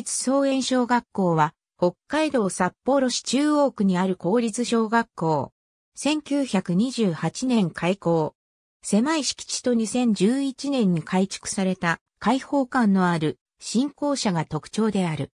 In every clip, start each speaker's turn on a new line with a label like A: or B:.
A: 立総園小学校は、北海道札幌市中央区にある公立小学校。1928年開校。狭い敷地と2011年に改築された開放感のある新校舎が特徴である。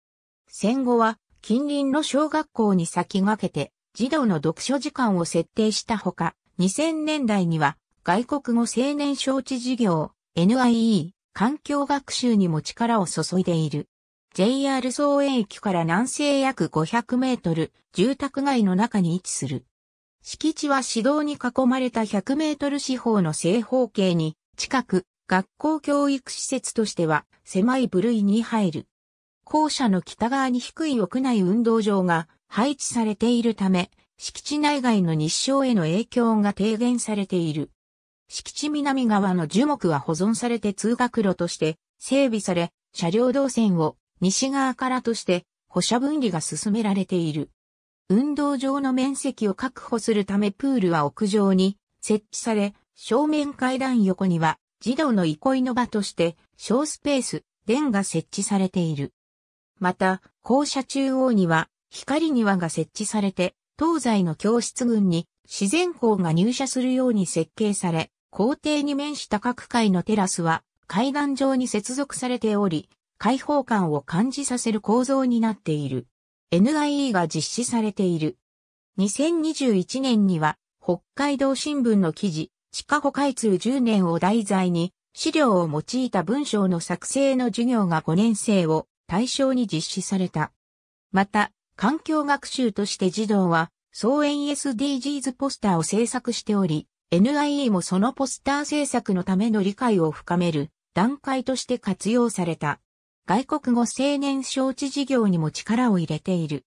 A: 戦後は近隣の小学校に先駆けて児童の読書時間を設定したほか、2000年代には外国語青年招致事業 NIE 環境学習にも力を注いでいる。JR 総園駅から南西約500メートル、住宅街の中に位置する。敷地は市道に囲まれた100メートル四方の正方形に、近く、学校教育施設としては狭い部類に入る。校舎の北側に低い屋内運動場が配置されているため、敷地内外の日照への影響が低減されている。敷地南側の樹木は保存されて通学路として整備され、車両動線を西側からとして歩車分離が進められている。運動場の面積を確保するためプールは屋上に設置され、正面階段横には児童の憩いの場として小スペース、電が設置されている。また、校舎中央には光庭が設置されて、東西の教室群に自然校が入社するように設計され、校庭に面した各階のテラスは階段上に接続されており、開放感を感じさせる構造になっている。NIE が実施されている。2021年には、北海道新聞の記事、地下保開通10年を題材に、資料を用いた文章の作成の授業が5年生を対象に実施された。また、環境学習として児童は、総園 SDGs ポスターを制作しており、NIE もそのポスター制作のための理解を深める段階として活用された。外国語青年招致事業にも力を入れている。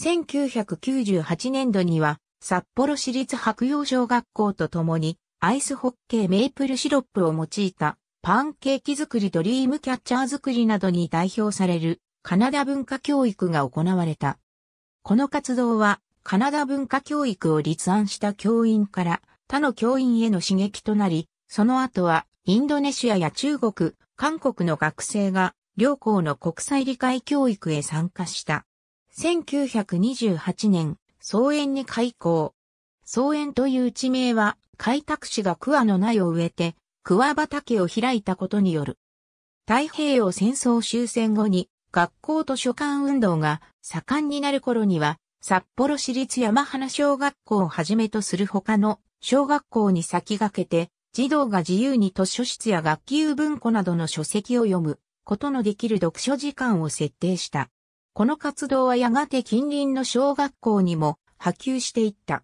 A: 1998年度には、札幌市立白洋小学校と共に、アイスホッケーメープルシロップを用いた、パンケーキ作りドリームキャッチャー作りなどに代表される、カナダ文化教育が行われた。この活動は、カナダ文化教育を立案した教員から他の教員への刺激となり、その後はインドネシアや中国、韓国の学生が両校の国際理解教育へ参加した。1928年、草園に開校。草園という地名は、開拓士が桑の苗を植えて、桑畑を開いたことによる。太平洋戦争終戦後に、学校図書館運動が盛んになる頃には、札幌市立山花小学校をはじめとする他の小学校に先駆けて、児童が自由に図書室や学級文庫などの書籍を読むことのできる読書時間を設定した。この活動はやがて近隣の小学校にも波及していった。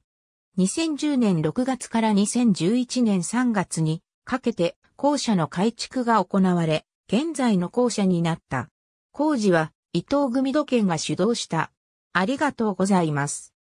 A: 2010年6月から2011年3月にかけて校舎の改築が行われ、現在の校舎になった。工事は伊藤組土建が主導した。ありがとうございます。